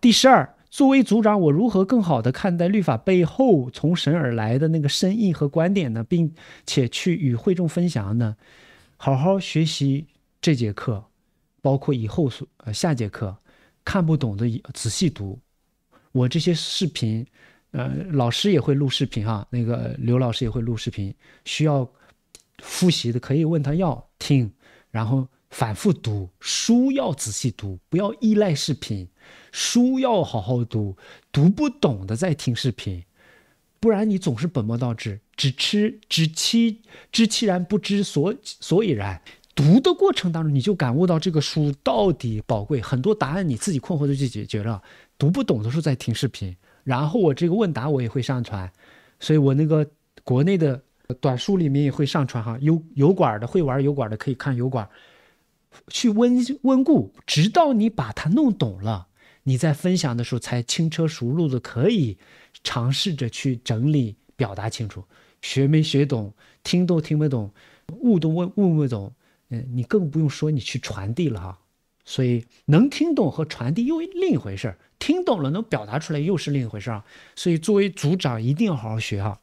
第十二，作为组长，我如何更好地看待律法背后从神而来的那个深意和观点呢？并且去与会众分享呢？好好学习这节课，包括以后所呃下节课，看不懂的仔细读。我这些视频，呃，老师也会录视频哈，那个刘老师也会录视频，需要复习的可以问他要听，然后。反复读书要仔细读，不要依赖视频。书要好好读，读不懂的再听视频，不然你总是本末倒置，只知知知其然不知所所以然。读的过程当中，你就感悟到这个书到底宝贵。很多答案你自己困惑的就解决了。读不懂的时候再听视频，然后我这个问答我也会上传，所以我那个国内的短书里面也会上传哈。油油管的会玩油管的可以看油管。去温温故，直到你把它弄懂了，你在分享的时候才轻车熟路的，可以尝试着去整理、表达清楚。学没学懂，听都听不懂，悟都问问不懂，嗯，你更不用说你去传递了哈。所以能听懂和传递又另一回事儿，听懂了能表达出来又是另一回事儿。所以作为组长一定要好好学哈。